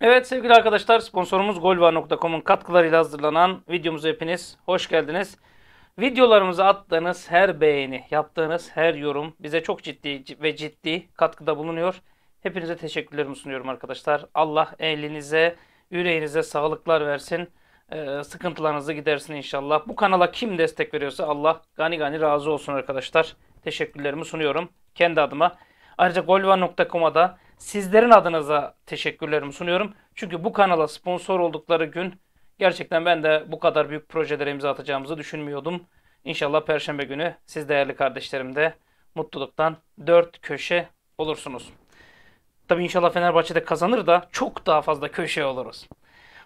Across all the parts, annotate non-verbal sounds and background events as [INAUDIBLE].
Evet sevgili arkadaşlar sponsorumuz golva.com'un katkılarıyla hazırlanan videomuza hepiniz hoş geldiniz. Videolarımıza attığınız her beğeni, yaptığınız her yorum bize çok ciddi ve ciddi katkıda bulunuyor. Hepinize teşekkürlerimi sunuyorum arkadaşlar. Allah elinize, yüreğinize sağlıklar versin. Ee, sıkıntılarınızı gidersin inşallah. Bu kanala kim destek veriyorsa Allah gani gani razı olsun arkadaşlar. Teşekkürlerimi sunuyorum kendi adıma. Ayrıca golva.com'a da sizlerin adınıza teşekkürlerimi sunuyorum. Çünkü bu kanala sponsor oldukları gün gerçekten ben de bu kadar büyük projelere imza atacağımızı düşünmüyordum. İnşallah perşembe günü siz değerli kardeşlerim de mutluluktan dört köşe olursunuz. Tabi inşallah Fenerbahçe'de kazanır da çok daha fazla köşe oluruz.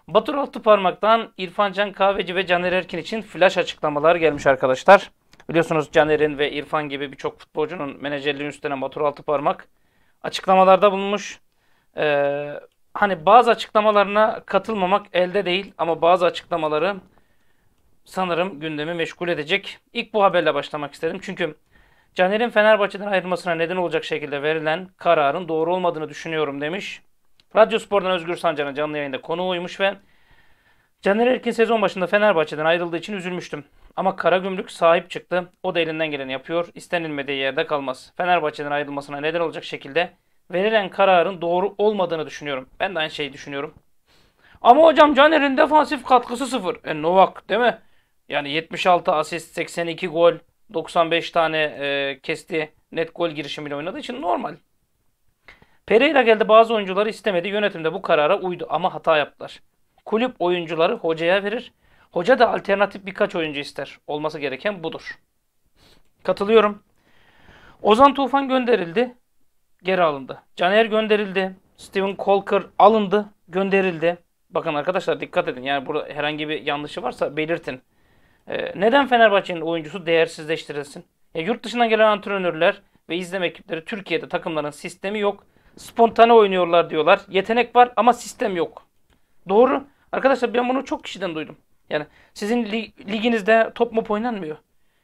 Batur Altıparmak'tan İrfan Can Kahveci ve Caner Erkin için flash açıklamalar gelmiş arkadaşlar. Biliyorsunuz Caner'in ve İrfan gibi birçok futbolcunun menajerliğin üstüne Batur Altıparmak açıklamalarda bulunmuş. Ee, hani bazı açıklamalarına katılmamak elde değil ama bazı açıklamaları sanırım gündemi meşgul edecek. İlk bu haberle başlamak istedim. Çünkü Caner'in Fenerbahçe'den ayrılmasına neden olacak şekilde verilen kararın doğru olmadığını düşünüyorum demiş. Radyo Spor'dan Özgür Sanca'nın canlı yayında konuğuymuş ve Caner Erkin sezon başında Fenerbahçe'den ayrıldığı için üzülmüştüm. Ama Karagümrük sahip çıktı. O da elinden geleni yapıyor. İstenilmediği yerde kalmaz. Fenerbahçe'den ayrılmasına neden olacak şekilde verilen kararın doğru olmadığını düşünüyorum. Ben de aynı şeyi düşünüyorum. Ama hocam Caner'in defansif katkısı sıfır. E Novak değil mi? Yani 76 asist, 82 gol, 95 tane e, kesti net gol girişimiyle oynadığı için normal. Pereira geldi bazı oyuncuları istemedi. yönetim de bu karara uydu ama hata yaptılar. Kulüp oyuncuları hocaya verir. Hoca da alternatif birkaç oyuncu ister. Olması gereken budur. Katılıyorum. Ozan Tufan gönderildi. Geri alındı. Caner gönderildi. Steven Colker alındı. Gönderildi. Bakın arkadaşlar dikkat edin. Yani burada herhangi bir yanlışı varsa belirtin. Ee, neden Fenerbahçe'nin oyuncusu değersizleştirilsin? Ya yurt dışından gelen antrenörler ve izleme ekipleri Türkiye'de takımların sistemi yok. Spontane oynuyorlar diyorlar. Yetenek var ama sistem yok. Doğru. Arkadaşlar ben bunu çok kişiden duydum. Yani sizin lig liginizde top mop oynanmıyor.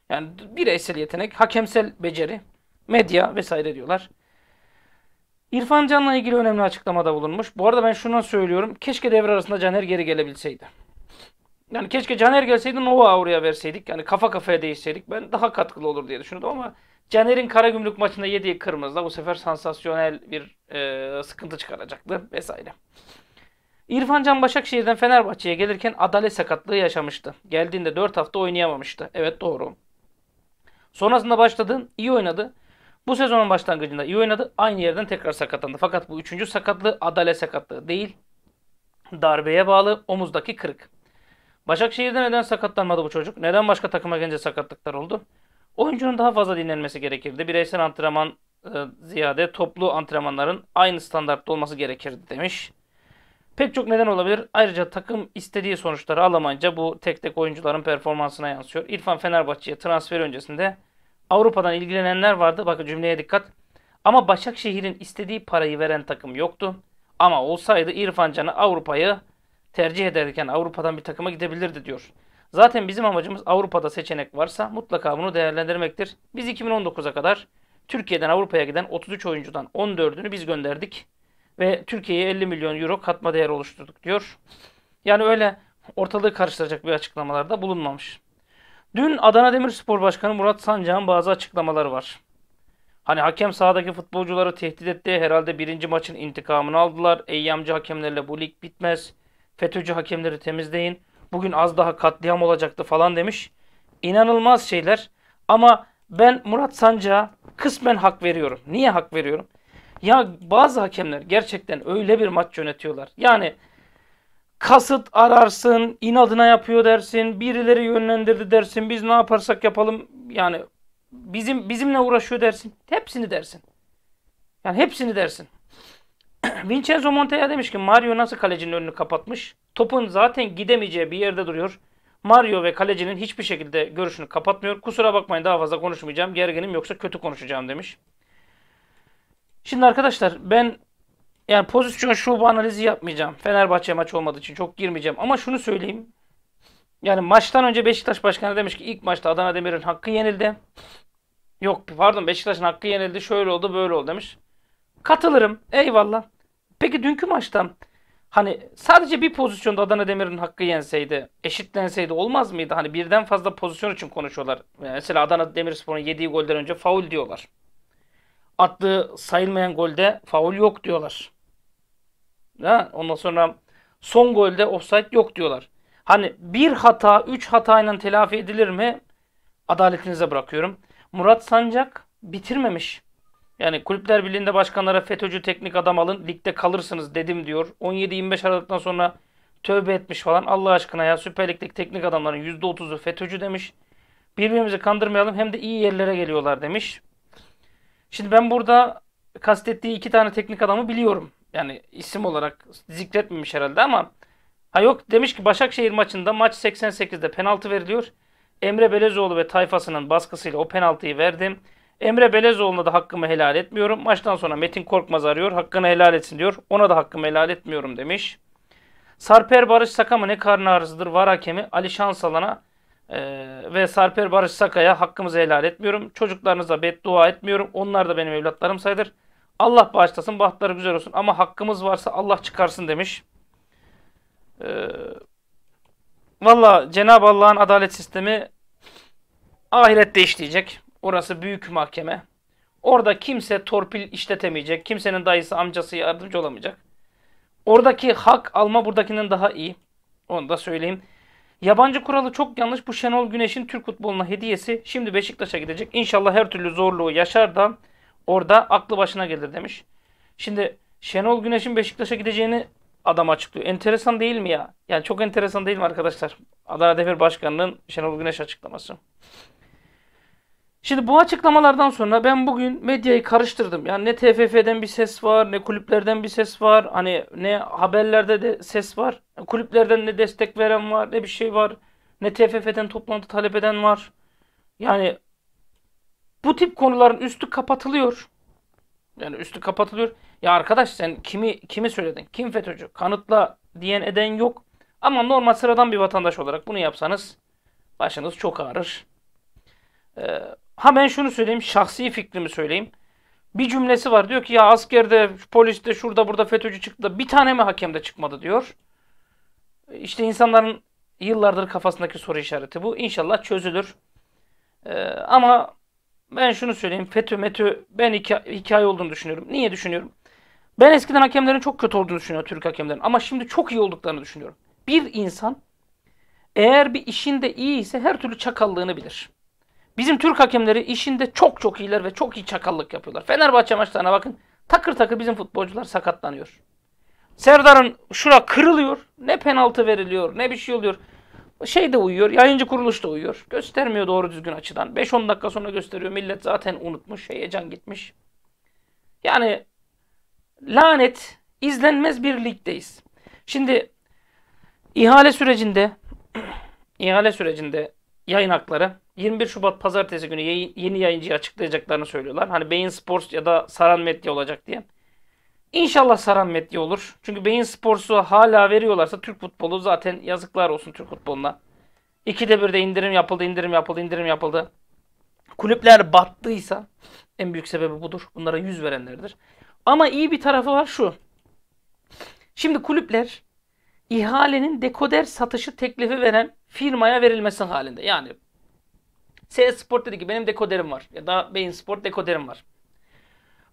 Yani bireysel yetenek, hakemsel beceri, medya vesaire diyorlar. İrfan Can'la ilgili önemli açıklamada bulunmuş. Bu arada ben şuna söylüyorum. Keşke devre arasında Caner geri gelebilseydi. Yani keşke Caner gelseydi Nova Aura'ya verseydik. Yani kafa kafaya değişseydik. Ben daha katkılı olur diye düşünüyordum ama Caner'in Karagümrük maçında yediği kırmızı da bu sefer sansasyonel bir e, sıkıntı çıkaracaktı vesaire. İrfan Can Başakşehir'den Fenerbahçe'ye gelirken adalet sakatlığı yaşamıştı. Geldiğinde 4 hafta oynayamamıştı. Evet doğru. Sonrasında başladı, iyi oynadı. Bu sezonun başlangıcında iyi oynadı. Aynı yerden tekrar sakatlandı. Fakat bu üçüncü sakatlığı adalet sakatlığı değil. Darbeye bağlı omuzdaki kırık. Başakşehir'de neden sakatlanmadı bu çocuk? Neden başka takıma gelince sakatlıklar oldu? Oyuncunun daha fazla dinlenmesi gerekirdi. Bireysel antrenman e, ziyade toplu antrenmanların aynı standartta olması gerekirdi demiş. Pek çok neden olabilir. Ayrıca takım istediği sonuçları alamayınca bu tek tek oyuncuların performansına yansıyor. İrfan Fenerbahçe'ye transfer öncesinde Avrupa'dan ilgilenenler vardı. Bakın cümleye dikkat. Ama Başakşehir'in istediği parayı veren takım yoktu. Ama olsaydı İrfan Can'ı Avrupa'yı tercih ederken Avrupa'dan bir takıma gidebilirdi diyor. Zaten bizim amacımız Avrupa'da seçenek varsa mutlaka bunu değerlendirmektir. Biz 2019'a kadar Türkiye'den Avrupa'ya giden 33 oyuncudan 14'ünü biz gönderdik ve Türkiye'ye 50 milyon euro katma değer oluşturduk diyor. Yani öyle ortalığı karıştıracak bir açıklamalarda bulunmamış. Dün Adana Demirspor Başkanı Murat Sancak'ın bazı açıklamaları var. Hani hakem sahadaki futbolcuları tehdit etti. Herhalde birinci maçın intikamını aldılar. Eyyamcı hakemlerle bu lig bitmez. FETÖ'cü hakemleri temizleyin. Bugün az daha katliam olacaktı falan demiş. İnanılmaz şeyler. Ama ben Murat Sancak'a kısmen hak veriyorum. Niye hak veriyorum? Ya bazı hakemler gerçekten öyle bir maç yönetiyorlar. Yani kasıt ararsın, inadına yapıyor dersin, birileri yönlendirdi dersin, biz ne yaparsak yapalım yani bizim bizimle uğraşıyor dersin. Hepsini dersin. Yani hepsini dersin. [CLEARS THROAT] Vincenzo Montoya demiş ki Mario nasıl kalecinin önünü kapatmış? Topun zaten gidemeyeceği bir yerde duruyor. Mario ve kalecinin hiçbir şekilde görüşünü kapatmıyor. Kusura bakmayın daha fazla konuşmayacağım. Gerginim yoksa kötü konuşacağım demiş. Şimdi arkadaşlar ben yani pozisyon şubu analizi yapmayacağım. Fenerbahçe maç olmadığı için çok girmeyeceğim. Ama şunu söyleyeyim. Yani maçtan önce Beşiktaş Başkanı demiş ki ilk maçta Adana Demir'in hakkı yenildi. Yok pardon Beşiktaş'ın hakkı yenildi. Şöyle oldu böyle oldu demiş. Katılırım. Eyvallah. Peki dünkü maçta hani sadece bir pozisyonda Adana Demir'in hakkı yenseydi, eşitlenseydi olmaz mıydı? Hani birden fazla pozisyon için konuşuyorlar. mesela Adana Demir Spor'un yediği golden önce faul diyorlar attığı sayılmayan golde faul yok diyorlar. Ha? Ondan sonra son golde offside yok diyorlar. Hani bir hata, üç hatayla telafi edilir mi? Adaletinize bırakıyorum. Murat Sancak bitirmemiş. Yani kulüpler birliğinde başkanlara FETÖ'cü teknik adam alın, ligde kalırsınız dedim diyor. 17-25 Aralık'tan sonra tövbe etmiş falan. Allah aşkına ya Süper Lig'deki teknik adamların %30'u FETÖ'cü demiş. Birbirimizi kandırmayalım hem de iyi yerlere geliyorlar demiş. Şimdi ben burada kastettiği iki tane teknik adamı biliyorum. Yani isim olarak zikretmemiş herhalde ama ha yok demiş ki Başakşehir maçında maç 88'de penaltı veriliyor. Emre Belezoğlu ve tayfasının baskısıyla o penaltıyı verdim. Emre Belezoğlu'na da hakkımı helal etmiyorum. Maçtan sonra Metin Korkmaz arıyor. Hakkını helal etsin diyor. Ona da hakkımı helal etmiyorum demiş. Sarper Barış Saka ne karnı ağrısıdır var hakemi Ali Şansalan'a ee, ve Sarper Barış Sakaya hakkımızı helal etmiyorum. Çocuklarınıza beddua etmiyorum. Onlar da benim evlatlarım sayılır. Allah bağışlasın, bahtları güzel olsun. Ama hakkımız varsa Allah çıkarsın demiş. Ee, Valla Cenab-ı Allah'ın adalet sistemi ahirette işleyecek. Orası büyük mahkeme. Orada kimse torpil işletemeyecek. Kimsenin dayısı, amcası yardımcı olamayacak. Oradaki hak alma buradakinden daha iyi. Onu da söyleyeyim. Yabancı kuralı çok yanlış. Bu Şenol Güneş'in Türk futboluna hediyesi. Şimdi Beşiktaş'a gidecek. İnşallah her türlü zorluğu yaşar da orada aklı başına gelir demiş. Şimdi Şenol Güneş'in Beşiktaş'a gideceğini adam açıklıyor. Enteresan değil mi ya? Yani çok enteresan değil mi arkadaşlar? Adana Demir Başkanı'nın Şenol Güneş açıklaması. Şimdi bu açıklamalardan sonra ben bugün medyayı karıştırdım. Yani ne TFF'den bir ses var, ne kulüplerden bir ses var, hani ne haberlerde de ses var. Kulüplerden ne destek veren var, ne bir şey var. Ne TFF'den toplantı talep eden var. Yani bu tip konuların üstü kapatılıyor. Yani üstü kapatılıyor. Ya arkadaş sen kimi kimi söyledin? Kim FETÖ'cü? Kanıtla diyen eden yok. Ama normal sıradan bir vatandaş olarak bunu yapsanız başınız çok ağrır. Ee, Ha ben şunu söyleyeyim, şahsi fikrimi söyleyeyim. Bir cümlesi var diyor ki ya askerde, poliste, şurada burada FETÖ'cü çıktı da bir tane mi hakemde çıkmadı diyor. İşte insanların yıllardır kafasındaki soru işareti bu. İnşallah çözülür. Ee, ama ben şunu söyleyeyim. FETÖ, METÖ ben hikaye, hikaye olduğunu düşünüyorum. Niye düşünüyorum? Ben eskiden hakemlerin çok kötü olduğunu düşünüyorum Türk hakemlerin. Ama şimdi çok iyi olduklarını düşünüyorum. Bir insan eğer bir işinde iyi ise her türlü çakallığını bilir. Bizim Türk hakemleri işinde çok çok iyiler ve çok iyi çakallık yapıyorlar. Fenerbahçe maçlarına bakın. Takır takır bizim futbolcular sakatlanıyor. Serdar'ın şura kırılıyor. Ne penaltı veriliyor ne bir şey oluyor. Şey de uyuyor. Yayıncı kuruluş da uyuyor. Göstermiyor doğru düzgün açıdan. 5-10 dakika sonra gösteriyor. Millet zaten unutmuş. Heyecan gitmiş. Yani lanet izlenmez bir ligdeyiz. Şimdi ihale sürecinde [CLEARS THROAT] ihale sürecinde yayın hakları 21 Şubat pazartesi günü yayın, yeni yayıncıyı açıklayacaklarını söylüyorlar. Hani Beyin Sports ya da Saran Medya olacak diye. İnşallah Saran Medya olur. Çünkü Beyin Sports'u hala veriyorlarsa Türk futbolu zaten yazıklar olsun Türk futboluna. İkide bir de indirim yapıldı, indirim yapıldı, indirim yapıldı. Kulüpler battıysa en büyük sebebi budur. Bunlara yüz verenlerdir. Ama iyi bir tarafı var şu. Şimdi kulüpler ihalenin dekoder satışı teklifi veren firmaya verilmesi halinde. Yani CS Sport dedi ki benim dekoderim var ya da Beyin Sport dekoderim var.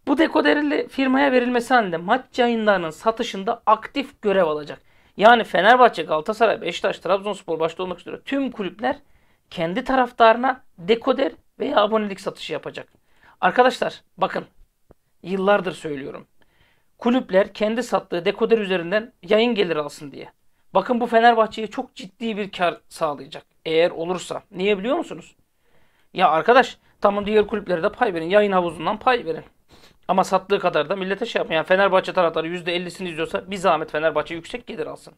Bu dekoderli firmaya verilmesi halinde maç yayınlarının satışında aktif görev alacak. Yani Fenerbahçe, Galatasaray, Beşiktaş, Trabzonspor başta olmak üzere tüm kulüpler kendi taraftarına dekoder veya abonelik satışı yapacak. Arkadaşlar bakın yıllardır söylüyorum kulüpler kendi sattığı dekoder üzerinden yayın geliri alsın diye. Bakın bu Fenerbahçe'ye çok ciddi bir kar sağlayacak eğer olursa. Niye biliyor musunuz? Ya arkadaş tamam diğer kulüplere de pay verin. Yayın havuzundan pay verin. Ama sattığı kadar da millete şey yapın. Yani Fenerbahçe taraftarı %50'sini izliyorsa bir zahmet Fenerbahçe yüksek gelir alsın.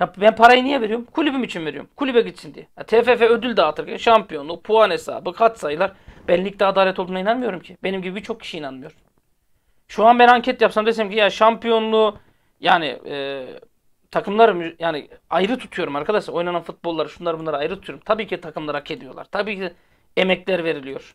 Ya ben parayı niye veriyorum? Kulübüm için veriyorum. Kulübe gitsin diye. Ya TFF ödül dağıtırken şampiyonluk, puan hesabı, katsayılar. Ben ligde adalet olduğuna inanmıyorum ki. Benim gibi birçok kişi inanmıyor. Şu an ben anket yapsam desem ki ya şampiyonluğu yani e, takımları yani ayrı tutuyorum arkadaşlar. Oynanan futbolları şunlar bunları ayrı tutuyorum. Tabii ki takımlar hak ediyorlar. Tabii ki emekler veriliyor.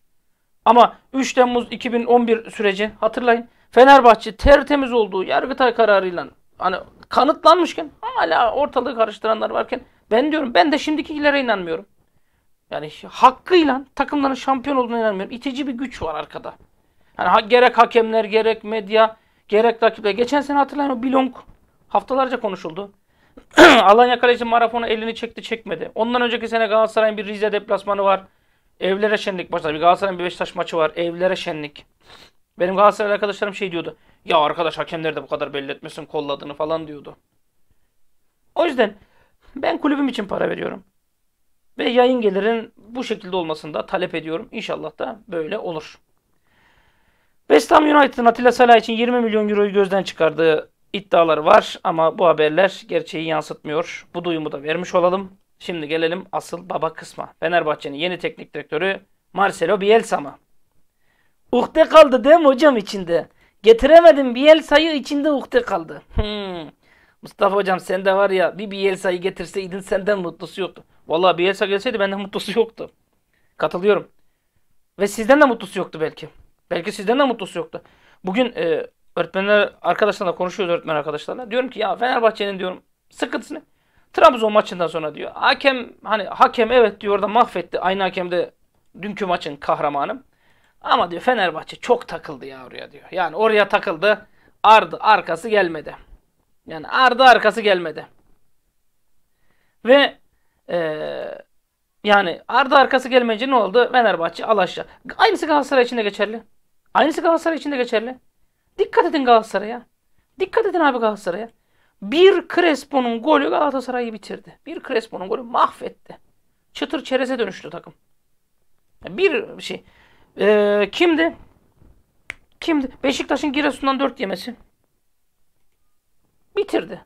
Ama 3 Temmuz 2011 süreci hatırlayın. Fenerbahçe tertemiz olduğu Yargıtay kararıyla hani kanıtlanmışken hala ortalığı karıştıranlar varken ben diyorum ben de şimdikilere inanmıyorum. Yani hakkıyla takımların şampiyon olduğuna inanmıyorum. İtici bir güç var arkada. Yani gerek hakemler gerek medya gerek rakipler. Geçen sene hatırlayın o Bilong haftalarca konuşuldu. [CLEARS THROAT] Alanya Kalesi marafonu elini çekti çekmedi. Ondan önceki sene Galatasaray'ın bir Rize deplasmanı var. Evlere şenlik başladı. Bir Galatasaray'ın bir Beşiktaş maçı var. Evlere şenlik. Benim Galatasaray arkadaşlarım şey diyordu. Ya arkadaş hakemler de bu kadar belli etmesin kolladığını falan diyordu. O yüzden ben kulübüm için para veriyorum. Ve yayın gelirin bu şekilde olmasını da talep ediyorum. İnşallah da böyle olur. West Ham United'ın Atilla Salah için 20 milyon euroyu gözden çıkardığı iddiaları var ama bu haberler gerçeği yansıtmıyor. Bu duyumu da vermiş olalım. Şimdi gelelim asıl baba kısma. Fenerbahçe'nin yeni teknik direktörü Marcelo Bielsa mı? Uhde kaldı değil mi hocam içinde? Getiremedim Bielsa'yı içinde uhde kaldı. Hmm. Mustafa hocam sende var ya bir Bielsa'yı getirseydin senden mutlusu yoktu. Valla Bielsa gelseydi benden mutlusu yoktu. Katılıyorum. Ve sizden de mutlusu yoktu belki. Belki sizden de mutlusu yoktu. Bugün e, öğretmenler arkadaşlarla konuşuyoruz öğretmen arkadaşlarla. Diyorum ki ya Fenerbahçe'nin diyorum sıkıntısını. Trabzon maçından sonra diyor. Hakem hani hakem evet diyor da mahvetti. Aynı hakem de dünkü maçın kahramanı. Ama diyor Fenerbahçe çok takıldı ya oraya diyor. Yani oraya takıldı. Ardı arkası gelmedi. Yani ardı arkası gelmedi. Ve ee, yani ardı arkası gelmeyince ne oldu? Fenerbahçe alaşağı. Aynısı Galatasaray için de geçerli. Aynısı Galatasaray için de geçerli. Dikkat edin Galatasaray'a. Dikkat edin abi Galatasaray'a. Bir Crespo'nun golü Galatasaray'ı bitirdi. Bir Crespo'nun golü mahvetti. Çıtır çereze dönüştü takım. Bir şey. Ee, kimdi? Kimdi? Beşiktaş'ın Giresun'dan dört yemesi. Bitirdi.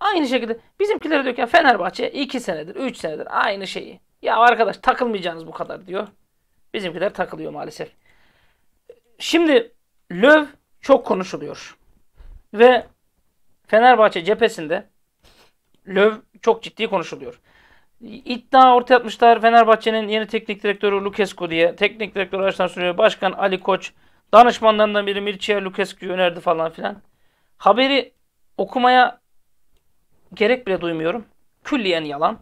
Aynı şekilde bizimkilere diyor ki Fenerbahçe 2 senedir, 3 senedir aynı şeyi. Ya arkadaş takılmayacağınız bu kadar diyor. Bizimkiler takılıyor maalesef. Şimdi löv çok konuşuluyor. Ve Fenerbahçe cephesinde löv çok ciddi konuşuluyor. İddia ortaya atmışlar. Fenerbahçe'nin yeni teknik direktörü Lukescu diye. Teknik direktör Arslan Süreyya, Başkan Ali Koç, danışmanlarından biri Mircea Lukescu'yu önerdi falan filan. Haberi okumaya gerek bile duymuyorum. Külliyen yalan.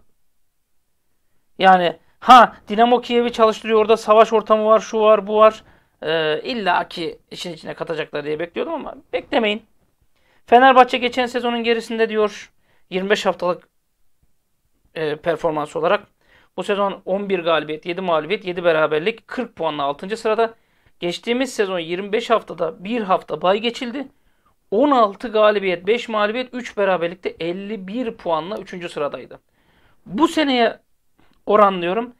Yani ha Dinamo Kiev'i çalıştırıyor orada savaş ortamı var, şu var, bu var e, ee, illa ki işin içine katacaklar diye bekliyordum ama beklemeyin. Fenerbahçe geçen sezonun gerisinde diyor 25 haftalık e, performans olarak bu sezon 11 galibiyet, 7 mağlubiyet, 7 beraberlik, 40 puanla 6. sırada. Geçtiğimiz sezon 25 haftada 1 hafta bay geçildi. 16 galibiyet, 5 mağlubiyet, 3 beraberlikte 51 puanla 3. sıradaydı. Bu seneye oranlıyorum.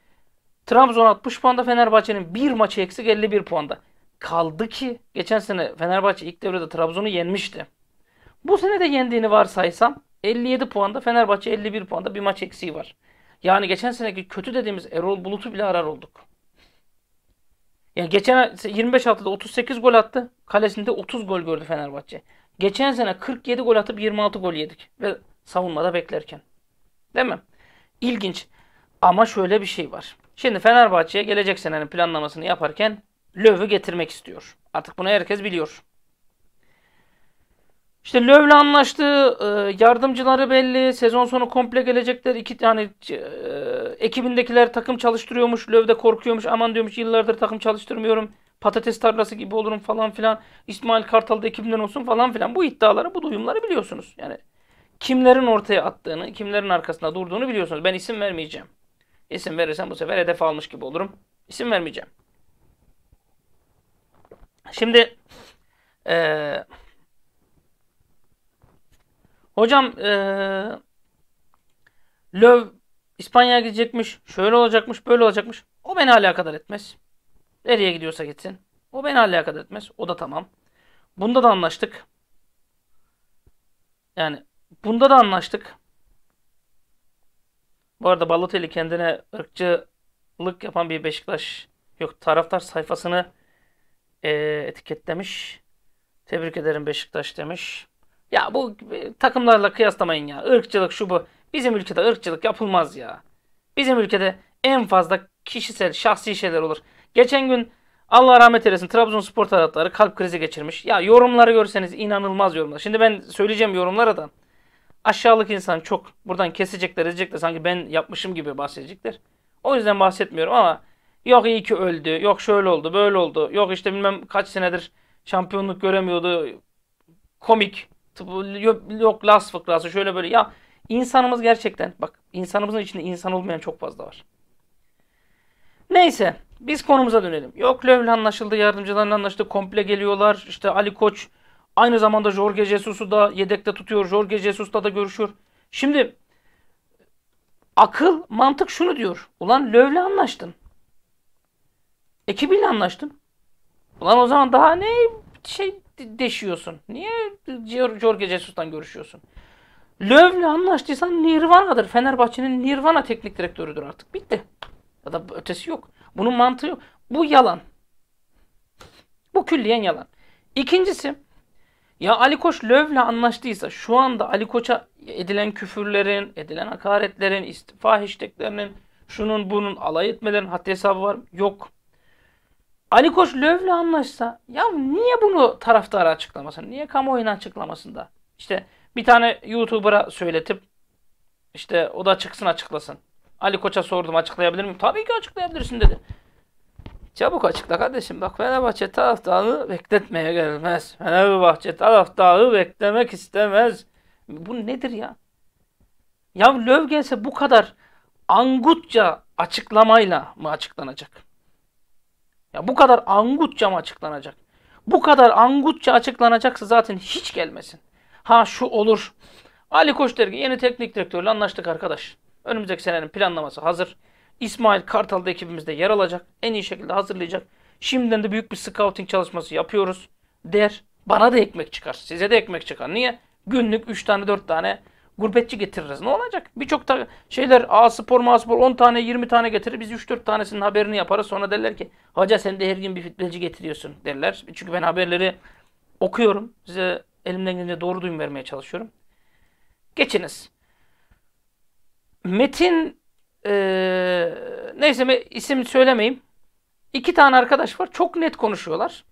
Trabzon 60 puanda Fenerbahçe'nin bir maçı eksik 51 puanda. Kaldı ki geçen sene Fenerbahçe ilk devrede Trabzon'u yenmişti. Bu sene de yendiğini varsaysam 57 puanda Fenerbahçe 51 puanda bir maç eksiği var. Yani geçen seneki kötü dediğimiz Erol Bulut'u bile arar olduk. Yani geçen 25 haftada 38 gol attı. Kalesinde 30 gol gördü Fenerbahçe. Geçen sene 47 gol atıp 26 gol yedik. Ve savunmada beklerken. Değil mi? İlginç. Ama şöyle bir şey var. Şimdi Fenerbahçe'ye gelecek senenin planlamasını yaparken Löv'ü getirmek istiyor. Artık bunu herkes biliyor. İşte Löv'le anlaştı. E, yardımcıları belli. Sezon sonu komple gelecekler. İki tane ekibindekiler takım çalıştırıyormuş. Löv de korkuyormuş. Aman diyormuş yıllardır takım çalıştırmıyorum. Patates tarlası gibi olurum falan filan. İsmail Kartal'da ekibinden olsun falan filan. Bu iddiaları, bu duyumları biliyorsunuz. Yani kimlerin ortaya attığını, kimlerin arkasında durduğunu biliyorsunuz. Ben isim vermeyeceğim. İsim verirsem bu sefer hedef almış gibi olurum. İsim vermeyeceğim. Şimdi ee, hocam ee, Löv İspanya'ya gidecekmiş. Şöyle olacakmış, böyle olacakmış. O beni alakadar etmez. Nereye gidiyorsa gitsin. O beni alakadar etmez. O da tamam. Bunda da anlaştık. Yani bunda da anlaştık. Bu arada Balotelli kendine ırkçılık yapan bir Beşiktaş yok taraftar sayfasını e, etiketlemiş. Tebrik ederim Beşiktaş demiş. Ya bu e, takımlarla kıyaslamayın ya. Irkçılık şu bu. Bizim ülkede ırkçılık yapılmaz ya. Bizim ülkede en fazla kişisel, şahsi şeyler olur. Geçen gün Allah rahmet eylesin Trabzonspor taraftarı kalp krizi geçirmiş. Ya yorumları görseniz inanılmaz yorumlar. Şimdi ben söyleyeceğim yorumlara da aşağılık insan çok. Buradan kesecekler, edecekler. Sanki ben yapmışım gibi bahsedecekler. O yüzden bahsetmiyorum ama yok iyi ki öldü, yok şöyle oldu, böyle oldu, yok işte bilmem kaç senedir şampiyonluk göremiyordu, komik, yok Las fıkrası şöyle böyle. Ya insanımız gerçekten bak insanımızın içinde insan olmayan çok fazla var. Neyse biz konumuza dönelim. Yok Löv'le anlaşıldı, yardımcılarla anlaştı, komple geliyorlar. İşte Ali Koç Aynı zamanda Jorge Jesus'u da yedekte tutuyor. Jorge Jesus'la da görüşüyor. Şimdi akıl, mantık şunu diyor. Ulan Löv'le anlaştın. Ekibiyle anlaştın. Ulan o zaman daha ne şey deşiyorsun? Niye Jorge Jesus'tan görüşüyorsun? Löv'le anlaştıysan Nirvana'dır. Fenerbahçe'nin Nirvana teknik direktörüdür artık. Bitti. Ya da ötesi yok. Bunun mantığı yok. Bu yalan. Bu külliyen yalan. İkincisi ya Ali Koç Löv'le anlaştıysa şu anda Ali Koç'a edilen küfürlerin, edilen hakaretlerin, istifa hashtaglerinin, şunun bunun alay etmelerin haddi hesabı var mı? Yok. Ali Koç Löv'le anlaşsa ya niye bunu taraftara açıklamasın? Niye kamuoyuna açıklamasında? İşte bir tane YouTuber'a söyletip işte o da çıksın açıklasın. Ali Koç'a sordum açıklayabilir miyim? Tabii ki açıklayabilirsin dedi. Çabuk açıkla kardeşim. Bak Fenerbahçe taraftarı bekletmeye gelmez. Fenerbahçe taraftarı beklemek istemez. Bu nedir ya? Ya Lövgens'e bu kadar angutça açıklamayla mı açıklanacak? Ya bu kadar angutça mı açıklanacak? Bu kadar angutça açıklanacaksa zaten hiç gelmesin. Ha şu olur. Ali Koç der ki yeni teknik direktörle anlaştık arkadaş. Önümüzdeki senenin planlaması hazır. İsmail Kartal da ekibimizde yer alacak. En iyi şekilde hazırlayacak. Şimdiden de büyük bir scouting çalışması yapıyoruz der. Bana da ekmek çıkar. Size de ekmek çıkar. Niye? Günlük 3 tane 4 tane gurbetçi getiririz. Ne olacak? Birçok şeyler A spor ma spor 10 tane 20 tane getirir. Biz 3-4 tanesinin haberini yaparız. Sonra derler ki hoca sen de her gün bir fitbilci getiriyorsun derler. Çünkü ben haberleri okuyorum. Size elimden gelince doğru duyum vermeye çalışıyorum. Geçiniz. Metin ee, neyse isim söylemeyeyim. İki tane arkadaş var. Çok net konuşuyorlar.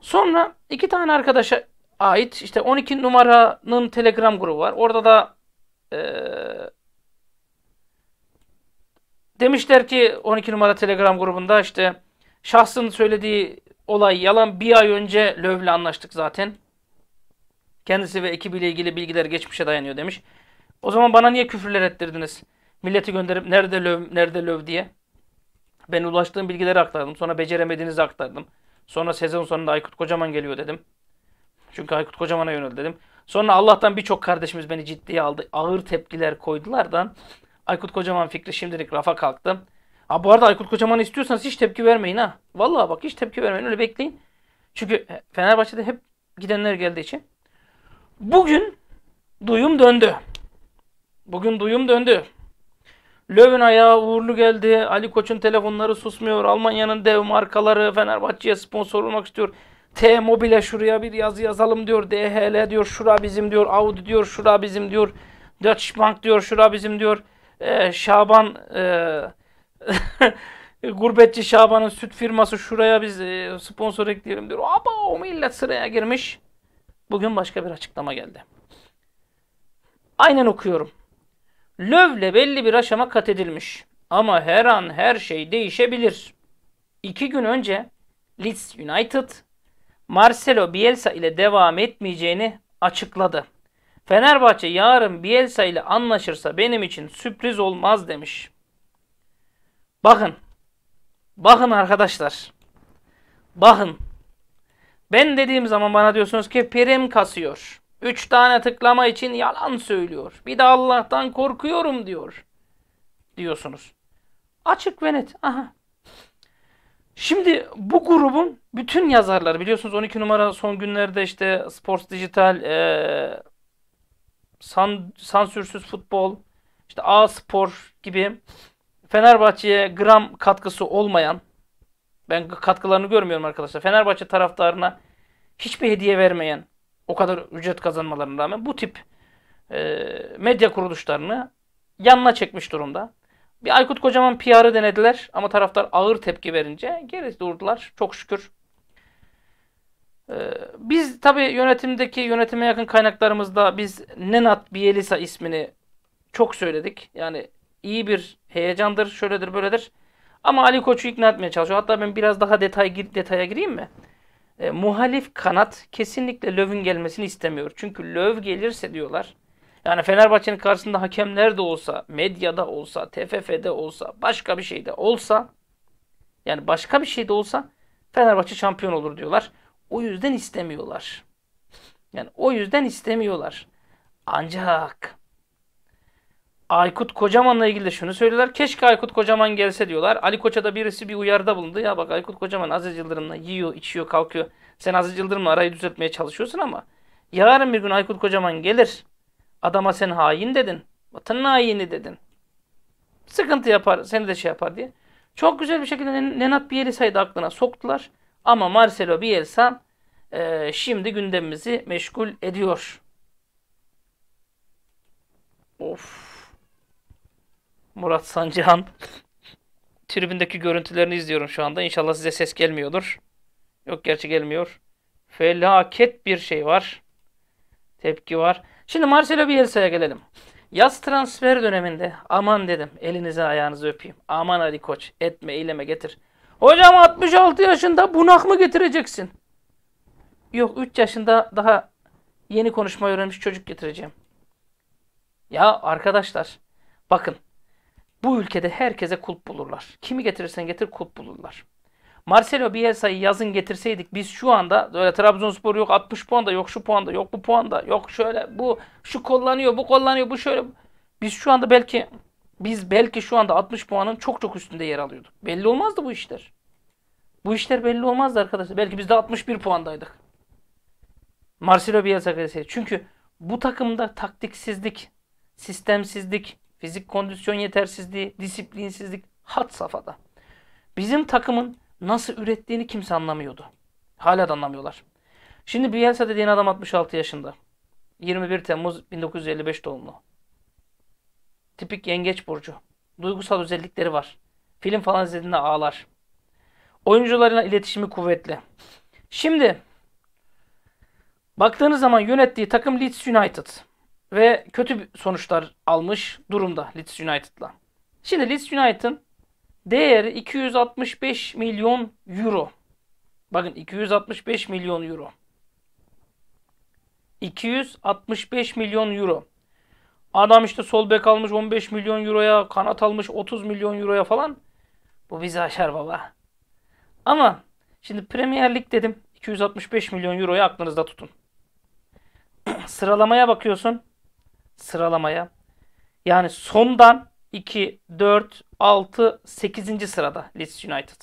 Sonra iki tane arkadaşa ait işte 12 numaranın Telegram grubu var. Orada da e, demişler ki 12 numara Telegram grubunda işte şahsın söylediği olay yalan. Bir ay önce Löv'le anlaştık zaten. Kendisi ve ekibiyle ilgili bilgiler geçmişe dayanıyor demiş. O zaman bana niye küfürler ettirdiniz? Milleti gönderip nerede löv, nerede löv diye. Ben ulaştığım bilgileri aktardım. Sonra beceremediğinizi aktardım. Sonra sezon sonunda Aykut Kocaman geliyor dedim. Çünkü Aykut Kocaman'a yönel dedim. Sonra Allah'tan birçok kardeşimiz beni ciddiye aldı. Ağır tepkiler koydular da Aykut Kocaman fikri şimdilik rafa kalktı. Ha bu arada Aykut Kocaman'ı istiyorsanız hiç tepki vermeyin ha. Vallahi bak hiç tepki vermeyin öyle bekleyin. Çünkü e, Fenerbahçe'de hep gidenler geldiği için. Bugün duyum döndü. Bugün duyum döndü. Löw'ün ayağı uğurlu geldi. Ali Koç'un telefonları susmuyor. Almanya'nın dev markaları Fenerbahçe'ye sponsor olmak istiyor. T-Mobile şuraya bir yazı yazalım diyor. DHL diyor. Şura bizim diyor. Audi diyor. Şura bizim diyor. Deutsche Bank diyor. Şura bizim diyor. Ee, Şaban e, [LAUGHS] Gurbetçi Şaban'ın süt firması şuraya biz e, sponsor ekleyelim diyor. Ama o millet sıraya girmiş. Bugün başka bir açıklama geldi. Aynen okuyorum. Lövle belli bir aşama kat edilmiş. Ama her an her şey değişebilir. İki gün önce Leeds United Marcelo Bielsa ile devam etmeyeceğini açıkladı. Fenerbahçe yarın Bielsa ile anlaşırsa benim için sürpriz olmaz demiş. Bakın. Bakın arkadaşlar. Bakın. Ben dediğim zaman bana diyorsunuz ki perim kasıyor. Üç tane tıklama için yalan söylüyor. Bir de Allah'tan korkuyorum diyor. Diyorsunuz. Açık ve net. Aha. Şimdi bu grubun bütün yazarları biliyorsunuz 12 numara son günlerde işte Sports Digital e, san, sansürsüz futbol işte A Spor gibi Fenerbahçe'ye gram katkısı olmayan ben katkılarını görmüyorum arkadaşlar. Fenerbahçe taraftarına hiçbir hediye vermeyen o kadar ücret kazanmalarına rağmen bu tip e, medya kuruluşlarını yanına çekmiş durumda. Bir Aykut Kocaman PR'ı denediler ama taraftar ağır tepki verince geri durdular. Çok şükür. E, biz tabii yönetimdeki yönetime yakın kaynaklarımızda biz Nenat Bielisa ismini çok söyledik. Yani iyi bir heyecandır, şöyledir, böyledir. Ama Ali Koç'u ikna etmeye çalışıyor. Hatta ben biraz daha detay detaya gireyim mi? e, muhalif kanat kesinlikle Löv'ün gelmesini istemiyor. Çünkü Löv gelirse diyorlar. Yani Fenerbahçe'nin karşısında hakemler de olsa, medyada olsa, TFF'de olsa, başka bir şeyde olsa yani başka bir şeyde olsa Fenerbahçe şampiyon olur diyorlar. O yüzden istemiyorlar. Yani o yüzden istemiyorlar. Ancak Aykut Kocaman'la ilgili de şunu söylüyorlar. Keşke Aykut Kocaman gelse diyorlar. Ali Koç'a da birisi bir uyarıda bulundu. Ya bak Aykut Kocaman Aziz Yıldırım'la yiyor, içiyor, kalkıyor. Sen Aziz Yıldırım'la arayı düzeltmeye çalışıyorsun ama yarın bir gün Aykut Kocaman gelir. Adama sen hain dedin. Vatanın haini dedin. Sıkıntı yapar, seni de şey yapar diye. Çok güzel bir şekilde Nenat Bielitsa'yı da aklına soktular. Ama Marcelo Bielsa e, şimdi gündemimizi meşgul ediyor. Of. Murat Sancıhan [LAUGHS] tribündeki görüntülerini izliyorum şu anda. İnşallah size ses gelmiyordur. Yok gerçi gelmiyor. Felaket bir şey var. Tepki var. Şimdi Marcelo Bielsa'ya gelelim. Yaz transfer döneminde aman dedim elinize ayağınızı öpeyim. Aman Ali Koç etme eyleme getir. Hocam 66 yaşında bunak mı getireceksin? Yok 3 yaşında daha yeni konuşma öğrenmiş çocuk getireceğim. Ya arkadaşlar bakın bu ülkede herkese kulp bulurlar. Kimi getirirsen getir kulp bulurlar. Marcelo Bielsa'yı yazın getirseydik biz şu anda böyle Trabzonspor yok 60 puan da yok şu puan da yok bu puan da yok şöyle bu şu kullanıyor bu kullanıyor bu şöyle. Biz şu anda belki biz belki şu anda 60 puanın çok çok üstünde yer alıyorduk. Belli olmazdı bu işler. Bu işler belli olmazdı arkadaşlar. Belki biz de 61 puandaydık. Marcelo Bielsa Çünkü bu takımda taktiksizlik, sistemsizlik, fizik kondisyon yetersizliği, disiplinsizlik hat safhada. Bizim takımın nasıl ürettiğini kimse anlamıyordu. Hala da anlamıyorlar. Şimdi Bielsa dediğin adam 66 yaşında. 21 Temmuz 1955 doğumlu. Tipik yengeç burcu. Duygusal özellikleri var. Film falan izlediğinde ağlar. Oyuncularıyla iletişimi kuvvetli. Şimdi baktığınız zaman yönettiği takım Leeds United ve kötü sonuçlar almış durumda Leeds United'la. Şimdi Leeds United'ın değeri 265 milyon euro. Bakın 265 milyon euro. 265 milyon euro. Adam işte sol bek almış 15 milyon euroya, kanat almış 30 milyon euroya falan. Bu bizi aşar baba. Ama şimdi Premier Lig dedim. 265 milyon euroyu aklınızda tutun. [CLEARS THROAT] Sıralamaya bakıyorsun sıralamaya. Yani sondan 2, 4, 6, 8. sırada Leeds United.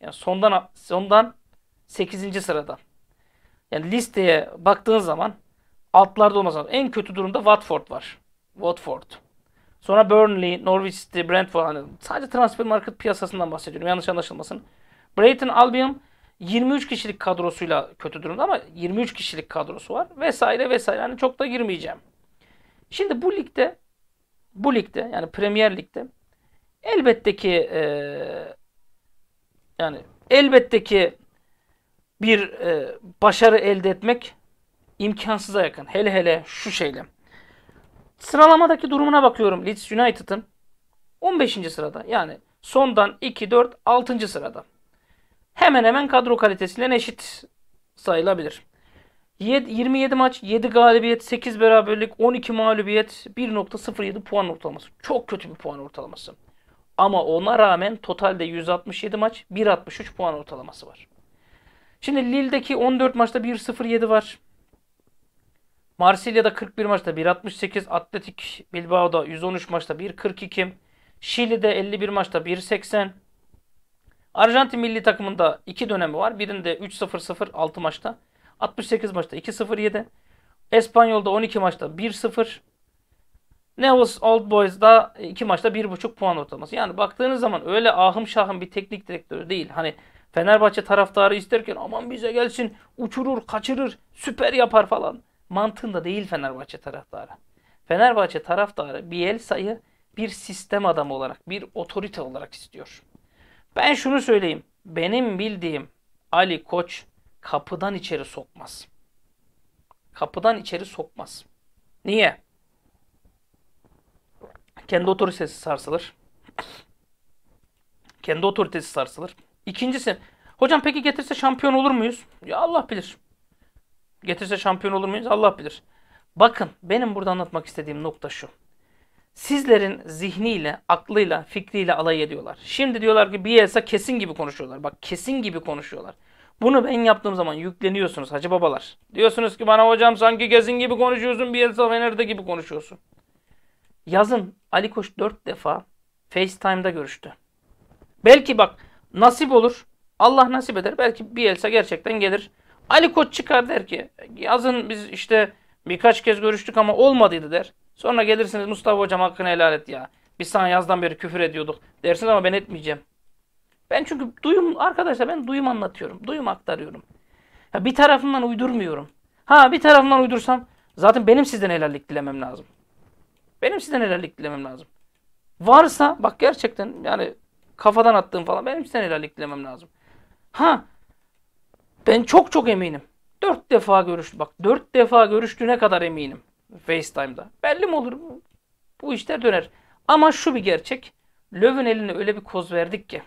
Yani sondan sondan 8. sırada. Yani listeye baktığın zaman altlarda olmasa en kötü durumda Watford var. Watford. Sonra Burnley, Norwich City, Brentford. Hani sadece transfer market piyasasından bahsediyorum. Yanlış anlaşılmasın. Brighton Albion 23 kişilik kadrosuyla kötü durumda ama 23 kişilik kadrosu var vesaire vesaire. yani çok da girmeyeceğim. Şimdi bu ligde bu ligde yani Premier Lig'de elbette ki e, yani elbette ki bir e, başarı elde etmek imkansıza yakın. Hele hele şu şeyle. Sıralamadaki durumuna bakıyorum Leeds United'ın. 15. sırada yani sondan 2, 4, 6. sırada. Hemen hemen kadro kalitesiyle eşit sayılabilir. 27 maç, 7 galibiyet, 8 beraberlik, 12 mağlubiyet, 1.07 puan ortalaması. Çok kötü bir puan ortalaması. Ama ona rağmen totalde 167 maç, 1.63 puan ortalaması var. Şimdi Lille'deki 14 maçta 1.07 var. Marsilya'da 41 maçta 1.68, Atletik Bilbao'da 113 maçta 1.42, Şili'de 51 maçta 1.80, Arjantin milli takımında iki dönemi var. Birinde 3.00, 6 maçta. 68 maçta 2-0 yedi. Espanyol'da 12 maçta 1-0. Nevis Old Boys'da 2 maçta 1.5 puan ortalaması. Yani baktığınız zaman öyle ahım şahım bir teknik direktörü değil. Hani Fenerbahçe taraftarı isterken aman bize gelsin uçurur, kaçırır, süper yapar falan. Mantığında değil Fenerbahçe taraftarı. Fenerbahçe taraftarı sayı bir sistem adamı olarak, bir otorite olarak istiyor. Ben şunu söyleyeyim. Benim bildiğim Ali Koç kapıdan içeri sokmaz. Kapıdan içeri sokmaz. Niye? Kendi otoritesi sarsılır. Kendi otoritesi sarsılır. İkincisi, hocam peki getirse şampiyon olur muyuz? Ya Allah bilir. Getirse şampiyon olur muyuz? Allah bilir. Bakın benim burada anlatmak istediğim nokta şu. Sizlerin zihniyle, aklıyla, fikriyle alay ediyorlar. Şimdi diyorlar ki Bielsa kesin gibi konuşuyorlar. Bak kesin gibi konuşuyorlar. Bunu ben yaptığım zaman yükleniyorsunuz hacı babalar. Diyorsunuz ki bana hocam sanki gezin gibi konuşuyorsun bir elsa Fener'de gibi konuşuyorsun. Yazın Ali Koç 4 defa FaceTime'da görüştü. Belki bak nasip olur. Allah nasip eder. Belki bir Elsa gerçekten gelir. Ali Koç çıkar der ki yazın biz işte birkaç kez görüştük ama olmadıydı der. Sonra gelirsiniz Mustafa hocam hakkını helal et ya. Biz sana yazdan beri küfür ediyorduk. Dersin ama ben etmeyeceğim. Ben çünkü duyum arkadaşlar ben duyum anlatıyorum. Duyum aktarıyorum. Ya bir tarafından uydurmuyorum. Ha bir tarafından uydursam zaten benim sizden helallik dilemem lazım. Benim sizden helallik dilemem lazım. Varsa bak gerçekten yani kafadan attığım falan benim sizden helallik dilemem lazım. Ha ben çok çok eminim. Dört defa görüştü. Bak dört defa görüştüğüne kadar eminim. FaceTime'da. Belli mi olur? Bu işler döner. Ama şu bir gerçek. Löw'ün eline öyle bir koz verdik ki.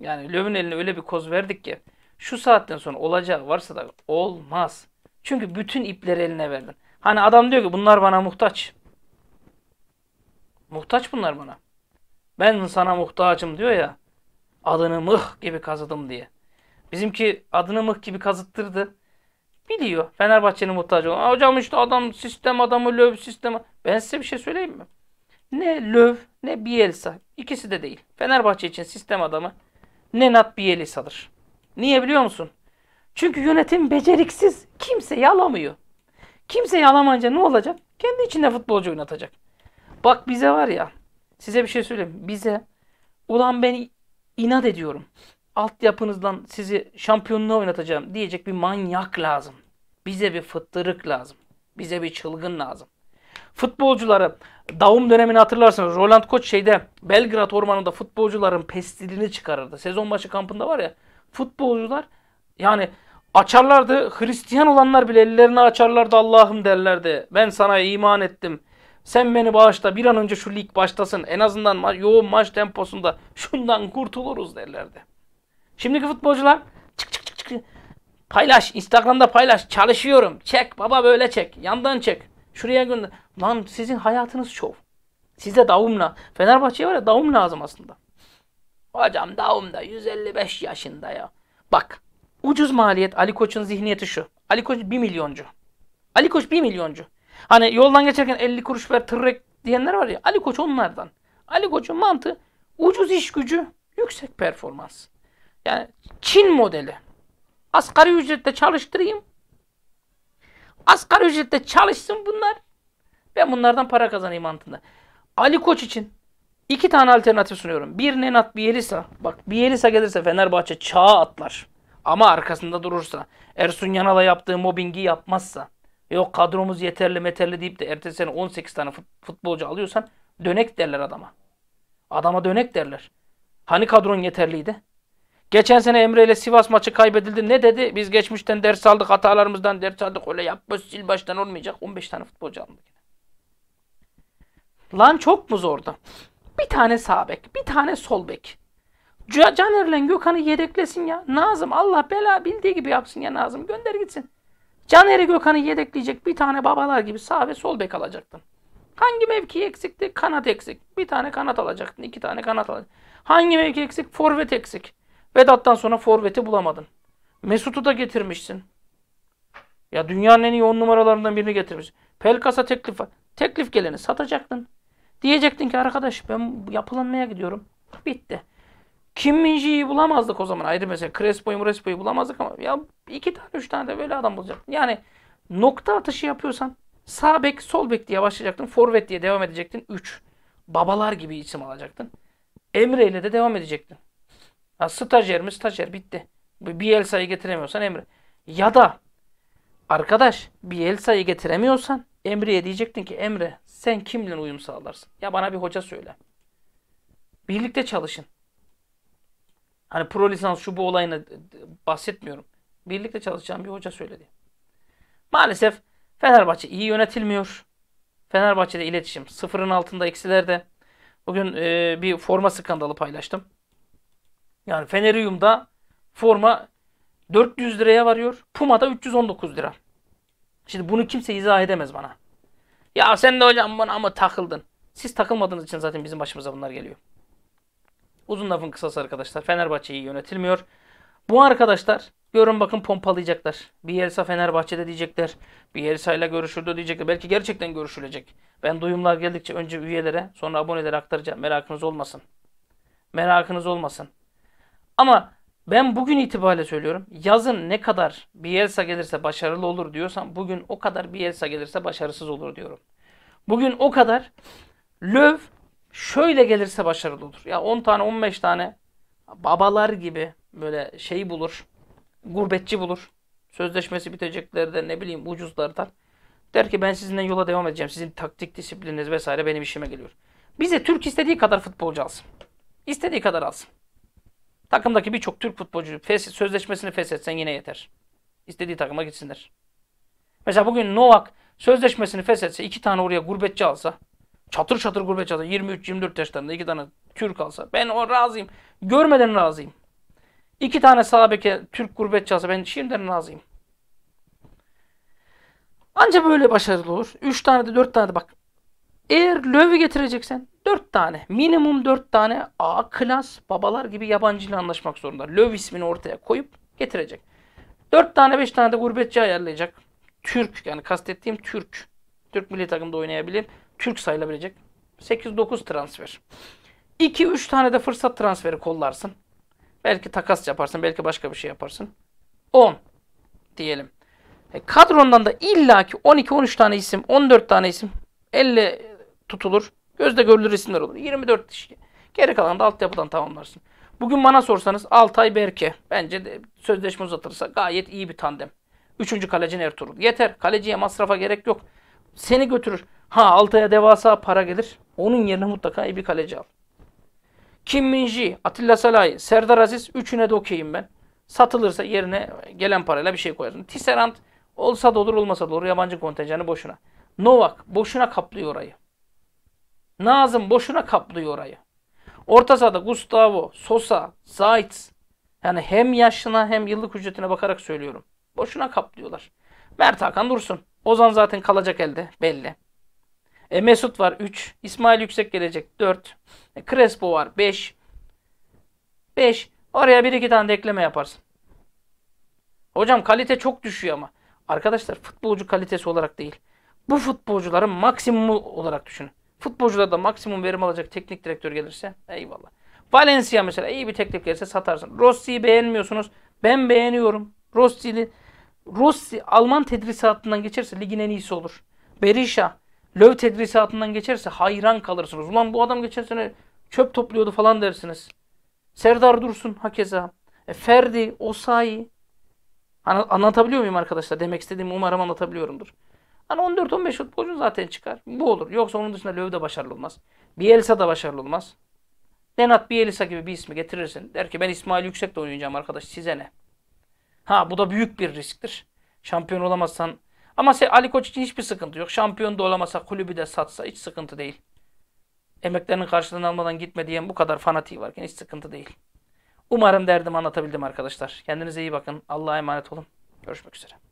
Yani Löw'ün eline öyle bir koz verdik ki şu saatten sonra olacağı varsa da olmaz. Çünkü bütün ipleri eline verdin. Hani adam diyor ki bunlar bana muhtaç. Muhtaç bunlar bana. Ben sana muhtaçım diyor ya. Adını mıh gibi kazıdım diye. Bizimki adını mıh gibi kazıttırdı. Biliyor. Fenerbahçe'nin muhtacı olan. Hocam işte adam sistem adamı löv sistem. Ben size bir şey söyleyeyim mi? Ne löv ne Bielsa. ikisi de değil. Fenerbahçe için sistem adamı ne Nat Bielisa'dır. Niye biliyor musun? Çünkü yönetim beceriksiz. Kimse yalamıyor. Kimse alamayınca ne olacak? Kendi içinde futbolcu oynatacak. Bak bize var ya. Size bir şey söyleyeyim. Bize ulan ben inat ediyorum. Altyapınızdan sizi şampiyonluğa oynatacağım diyecek bir manyak lazım. Bize bir fıttırık lazım. Bize bir çılgın lazım. Futbolcuları Davum dönemini hatırlarsanız Roland Koç şeyde Belgrad ormanında futbolcuların pestilini çıkarırdı. Sezon başı kampında var ya futbolcular yani açarlardı. Hristiyan olanlar bile ellerini açarlardı Allah'ım derlerdi. Ben sana iman ettim. Sen beni bağışla bir an önce şu lig başlasın. En azından ma- yoğun maç temposunda şundan kurtuluruz derlerdi. Şimdiki futbolcular çık çık çık çık paylaş Instagram'da paylaş çalışıyorum. Çek baba böyle çek yandan çek. Şuraya gönder. Lan sizin hayatınız çok, Size davumla. Fenerbahçe'ye var ya davum lazım aslında. Hocam davum da 155 yaşında ya. Bak ucuz maliyet Ali Koç'un zihniyeti şu. Ali Koç 1 milyoncu. Ali Koç 1 milyoncu. Hani yoldan geçerken 50 kuruş ver tırrek diyenler var ya. Ali Koç onlardan. Ali Koç'un mantığı ucuz iş gücü, yüksek performans. Yani Çin modeli. Asgari ücretle çalıştırayım, Asgari ücrette çalışsın bunlar. Ben bunlardan para kazanayım mantığında. Ali Koç için iki tane alternatif sunuyorum. Bir Nenat Bielisa. Bak Bielisa gelirse Fenerbahçe çağa atlar. Ama arkasında durursa. Ersun Yanal'a yaptığı mobbingi yapmazsa. Yok kadromuz yeterli meterli deyip de ertesi sene 18 tane futbolcu alıyorsan dönek derler adama. Adama dönek derler. Hani kadron yeterliydi? Geçen sene Emre ile Sivas maçı kaybedildi. Ne dedi? Biz geçmişten ders aldık, hatalarımızdan ders aldık. Öyle yapma, sil baştan olmayacak. 15 tane futbolcu aldık. Lan çok mu zordu? Bir tane sağ bek, bir tane sol bek. Caner'le Gökhan'ı yedeklesin ya. Nazım Allah bela bildiği gibi yapsın ya Nazım. Gönder gitsin. Caner'i Gökhan'ı yedekleyecek bir tane babalar gibi sağ ve sol bek alacaktın. Hangi mevki eksikti? Kanat eksik. Bir tane kanat alacaktın. iki tane kanat alacaktın. Hangi mevki eksik? Forvet eksik. Vedat'tan sonra forveti bulamadın. Mesut'u da getirmişsin. Ya dünyanın en iyi on numaralarından birini getirmiş. Pelkas'a teklif var. Teklif geleni satacaktın. Diyecektin ki arkadaş ben yapılanmaya gidiyorum. Bitti. Kim Minji'yi bulamazdık o zaman ayrı mesela. Crespo'yu Crespo'yu bulamazdık ama ya iki tane üç tane de böyle adam bulacaktın. Yani nokta atışı yapıyorsan sağ bek sol bek diye başlayacaktın. Forvet diye devam edecektin. üç Babalar gibi isim alacaktın. Emre ile de devam edecektin. Ha, stajyer mi stajyer bitti. Bir el sayı getiremiyorsan Emre. Ya da arkadaş bir el sayı getiremiyorsan Emre'ye diyecektin ki Emre sen kimle uyum sağlarsın? Ya bana bir hoca söyle. Birlikte çalışın. Hani pro lisans şu bu olayına bahsetmiyorum. Birlikte çalışacağım bir hoca söyledi. Maalesef Fenerbahçe iyi yönetilmiyor. Fenerbahçe'de iletişim sıfırın altında eksilerde. Bugün e, bir forma skandalı paylaştım. Yani Fenerium'da forma 400 liraya varıyor. Puma'da 319 lira. Şimdi bunu kimse izah edemez bana. Ya sen de hocam bana ama takıldın. Siz takılmadığınız için zaten bizim başımıza bunlar geliyor. Uzun lafın kısası arkadaşlar. Fenerbahçe iyi yönetilmiyor. Bu arkadaşlar görün bakın pompalayacaklar. Bir Bielsa Fenerbahçe'de diyecekler. bir Bielsa ile görüşüldü diyecekler. Belki gerçekten görüşülecek. Ben duyumlar geldikçe önce üyelere sonra abonelere aktaracağım. Merakınız olmasın. Merakınız olmasın. Ama ben bugün itibariyle söylüyorum. Yazın ne kadar Bielsa gelirse başarılı olur diyorsam bugün o kadar Bielsa gelirse başarısız olur diyorum. Bugün o kadar Löw şöyle gelirse başarılı olur. Ya 10 tane 15 tane babalar gibi böyle şey bulur. Gurbetçi bulur. Sözleşmesi biteceklerden ne bileyim ucuzlardan. Der ki ben sizinle yola devam edeceğim. Sizin taktik disiplininiz vesaire benim işime geliyor. Bize Türk istediği kadar futbolcu alsın. İstediği kadar alsın. Takımdaki birçok Türk futbolcu fes sözleşmesini feshetsen yine yeter. İstediği takıma gitsinler. Mesela bugün Novak sözleşmesini feshetse iki tane oraya gurbetçi alsa çatır çatır gurbetçi alsa 23-24 yaşlarında iki tane Türk alsa ben o razıyım. Görmeden razıyım. İki tane sağ Türk gurbetçi alsa ben şimdiden razıyım. Ancak böyle başarılı olur. Üç tane de dört tane de bak eğer lövi getireceksen 4 tane minimum 4 tane A klas babalar gibi yabancıyla anlaşmak zorunda. Löw ismini ortaya koyup getirecek. 4 tane 5 tane de gurbetçi ayarlayacak. Türk yani kastettiğim Türk. Türk milli takımda oynayabilir. Türk sayılabilecek. 8-9 transfer. 2-3 tane de fırsat transferi kollarsın. Belki takas yaparsın. Belki başka bir şey yaparsın. 10 diyelim. E, kadrondan da illaki 12-13 tane isim, 14 tane isim, 50 tutulur. Gözde görülür resimler olur. 24 kişi. Geri kalan da altyapıdan tamamlarsın. Bugün bana sorsanız Altay Berke. Bence de sözleşme uzatırsa gayet iyi bir tandem. Üçüncü kalecin Ertuğrul. Yeter. Kaleciye masrafa gerek yok. Seni götürür. Ha Altay'a devasa para gelir. Onun yerine mutlaka iyi bir kaleci al. Kim Minji, Atilla Salay, Serdar Aziz. Üçüne de okeyim ben. Satılırsa yerine gelen parayla bir şey koyarım. Tisserand olsa da olur olmasa da olur. Yabancı kontenjanı boşuna. Novak boşuna kaplıyor orayı. Nazım boşuna kaplıyor orayı. Orta sahada Gustavo, Sosa, Zaitz. Yani hem yaşına hem yıllık ücretine bakarak söylüyorum. Boşuna kaplıyorlar. Mert Hakan dursun. Ozan zaten kalacak elde belli. E, Mesut var 3. İsmail Yüksek gelecek 4. E, Crespo var 5. 5. Oraya 1-2 tane de ekleme yaparsın. Hocam kalite çok düşüyor ama. Arkadaşlar futbolcu kalitesi olarak değil. Bu futbolcuların maksimumu olarak düşünün. Futbolcuda da maksimum verim alacak teknik direktör gelirse eyvallah. Valencia mesela iyi bir teknik gelirse satarsın. Rossi'yi beğenmiyorsunuz. Ben beğeniyorum. Rossi'li Rossi Alman tedrisatından geçerse ligin en iyisi olur. Berisha Löw tedrisatından geçerse hayran kalırsınız. Ulan bu adam geçen sene çöp topluyordu falan dersiniz. Serdar Dursun hakeza. E, Ferdi, Osayi. Anlatabiliyor muyum arkadaşlar? Demek istediğimi umarım anlatabiliyorumdur. Hani 14-15 futbolcu zaten çıkar. Bu olur. Yoksa onun dışında Löw de başarılı olmaz. Bielsa da başarılı olmaz. Nenat Bielsa gibi bir ismi getirirsin. Der ki ben İsmail de oynayacağım arkadaş size ne? Ha bu da büyük bir risktir. Şampiyon olamazsan. Ama Ali Koç için hiçbir sıkıntı yok. Şampiyon da olamasa kulübü de satsa hiç sıkıntı değil. Emeklerinin karşılığını almadan gitme diyen bu kadar fanatiği varken hiç sıkıntı değil. Umarım derdimi anlatabildim arkadaşlar. Kendinize iyi bakın. Allah'a emanet olun. Görüşmek üzere.